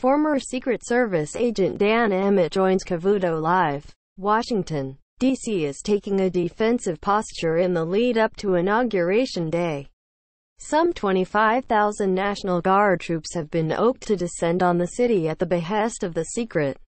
Former Secret Service agent Dan Emmett joins Cavuto Live. Washington, D.C. is taking a defensive posture in the lead up to Inauguration Day. Some 25,000 National Guard troops have been oped to descend on the city at the behest of the Secret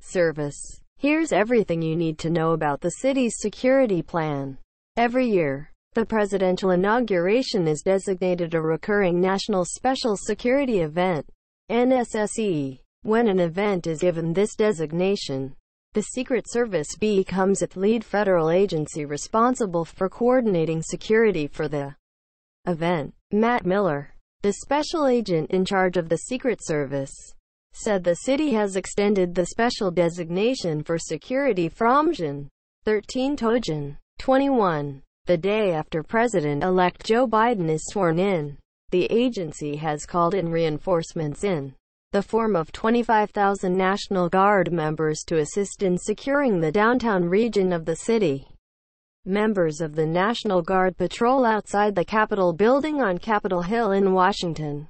Service. Here's everything you need to know about the city's security plan. Every year, the presidential inauguration is designated a recurring national special security event. NSSE. When an event is given this designation, the Secret Service becomes its lead federal agency responsible for coordinating security for the event. Matt Miller, the special agent in charge of the Secret Service, said the city has extended the special designation for security from June 13 to 21, the day after President-elect Joe Biden is sworn in. The agency has called in reinforcements in the form of 25,000 National Guard members to assist in securing the downtown region of the city. Members of the National Guard patrol outside the Capitol building on Capitol Hill in Washington.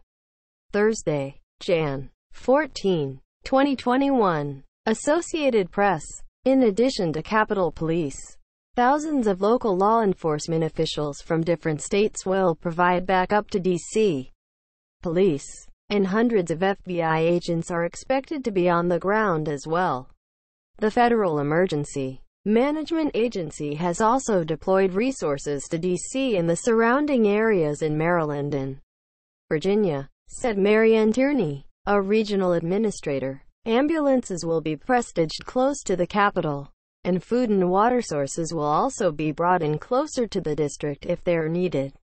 Thursday, Jan. 14, 2021. Associated Press. In addition to Capitol Police, Thousands of local law enforcement officials from different states will provide backup to D.C. police, and hundreds of FBI agents are expected to be on the ground as well. The Federal Emergency Management Agency has also deployed resources to D.C. and the surrounding areas in Maryland and Virginia, said Marianne Tierney, a regional administrator. Ambulances will be prestiged close to the Capitol and food and water sources will also be brought in closer to the district if they are needed.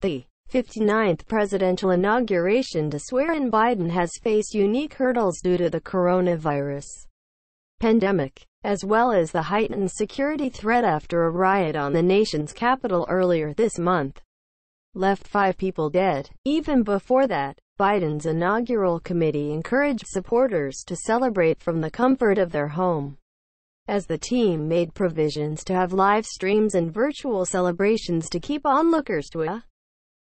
The 59th presidential inauguration to swear in Biden has faced unique hurdles due to the coronavirus pandemic, as well as the heightened security threat after a riot on the nation's capital earlier this month left five people dead. Even before that, Biden's inaugural committee encouraged supporters to celebrate from the comfort of their home as the team made provisions to have live streams and virtual celebrations to keep onlookers to a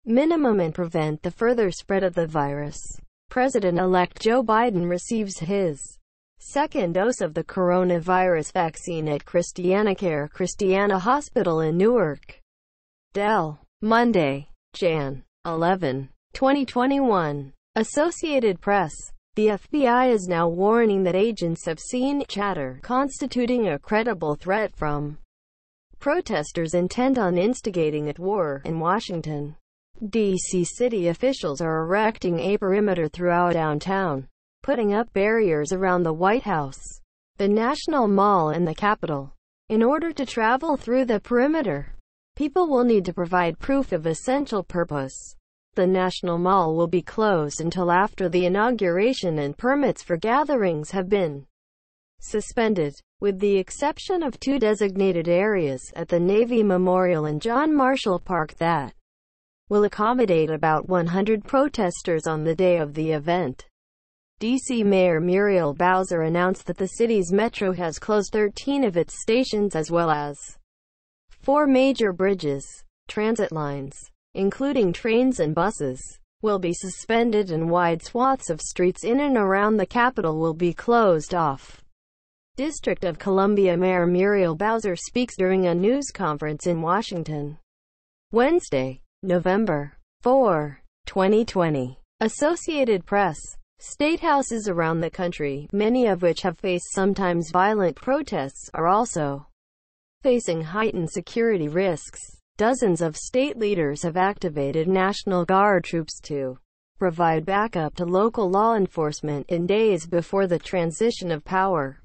minimum and prevent the further spread of the virus. President-elect Joe Biden receives his second dose of the coronavirus vaccine at ChristianaCare Christiana Hospital in Newark. Dell. Monday, Jan. 11, 2021. Associated Press. The FBI is now warning that agents have seen chatter constituting a credible threat from protesters intent on instigating a war in Washington. D.C. city officials are erecting a perimeter throughout downtown, putting up barriers around the White House, the National Mall and the Capitol. In order to travel through the perimeter, people will need to provide proof of essential purpose the National Mall will be closed until after the inauguration and permits for gatherings have been suspended. With the exception of two designated areas at the Navy Memorial and John Marshall Park that will accommodate about 100 protesters on the day of the event. D.C. Mayor Muriel Bowser announced that the city's metro has closed 13 of its stations as well as four major bridges, transit lines, including trains and buses, will be suspended and wide swaths of streets in and around the capital will be closed off. District of Columbia Mayor Muriel Bowser speaks during a news conference in Washington. Wednesday, November 4, 2020. Associated Press. State houses around the country, many of which have faced sometimes violent protests, are also facing heightened security risks. Dozens of state leaders have activated National Guard troops to provide backup to local law enforcement in days before the transition of power.